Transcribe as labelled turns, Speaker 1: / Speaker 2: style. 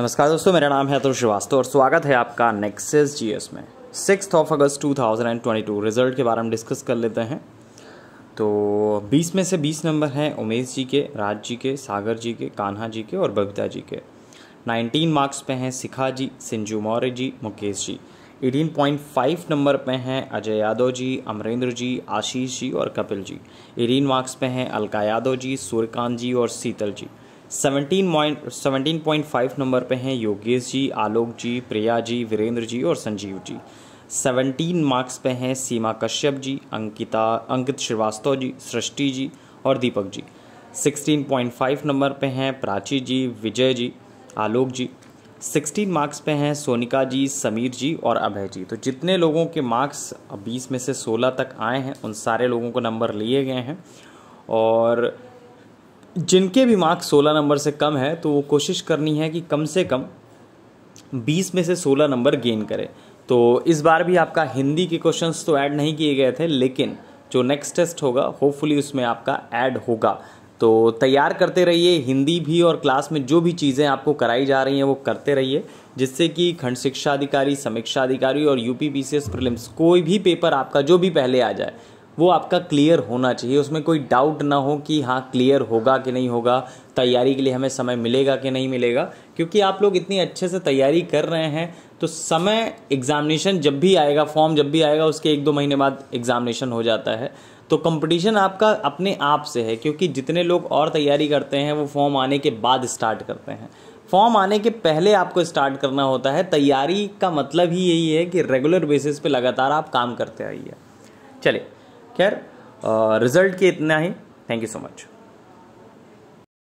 Speaker 1: नमस्कार दोस्तों मेरा नाम है अतुल श्रीवास्तव और स्वागत है आपका नेक्सेस जी में सिक्स ऑफ अगस्त 2022 रिजल्ट के बारे में डिस्कस कर लेते हैं तो 20 में से 20 नंबर हैं उमेश जी के राज जी के सागर जी के कान्हा जी के और बबीता जी के 19 मार्क्स पे हैं Shikha ji Sinju Maurya ji Mukesh ji eighteen point five number पे हैं अजय यादव जी अमरेंद्र जी आशीष जी और कपिल जी एटीन मार्क्स पे हैं अलका यादव जी सूर्यकांत जी और Sheetal ji 17 seventeen point five number पे हैं योगेश जी आलोक जी प्रिया जी वीरेंद्र जी और संजीव जी 17 मार्क्स पे हैं सीमा कश्यप जी अंकिता अंकित श्रीवास्तव जी सृष्टि जी और दीपक जी 16.5 नंबर पे हैं प्राची जी विजय जी आलोक जी 16 मार्क्स पे हैं सोनिका जी समीर जी और अभय जी तो जितने लोगों के मार्क्स 20 में से 16 तक आए हैं उन सारे लोगों को नंबर लिए गए हैं और जिनके भी मार्क्स 16 नंबर से कम है तो वो कोशिश करनी है कि कम से कम 20 में से 16 नंबर गेन करें तो इस बार भी आपका हिंदी के क्वेश्चंस तो ऐड नहीं किए गए थे लेकिन जो नेक्स्ट टेस्ट होगा होपफुली उसमें आपका ऐड होगा तो तैयार करते रहिए हिंदी भी और क्लास में जो भी चीज़ें आपको कराई जा रही हैं वो करते रहिए जिससे कि खंड शिक्षा अधिकारी समीक्षा अधिकारी और यूपी पी प्रीलिम्स कोई भी पेपर आपका जो भी पहले आ जाए वो आपका क्लियर होना चाहिए उसमें कोई डाउट ना हो कि हाँ क्लियर होगा कि नहीं होगा तैयारी के लिए हमें समय मिलेगा कि नहीं मिलेगा क्योंकि आप लोग इतनी अच्छे से तैयारी कर रहे हैं तो समय एग्ज़ामिनेशन जब भी आएगा फॉर्म जब भी आएगा उसके एक दो महीने बाद एग्ज़ामिनेशन हो जाता है तो कंपटीशन आपका अपने आप से है क्योंकि जितने लोग और तैयारी करते हैं वो फॉर्म आने के बाद स्टार्ट करते हैं फॉर्म आने के पहले आपको स्टार्ट करना होता है तैयारी का मतलब ही यही है कि रेगुलर बेसिस पे लगातार आप काम करते आइए चलिए खैर रिजल्ट के इतना ही थैंक यू सो मच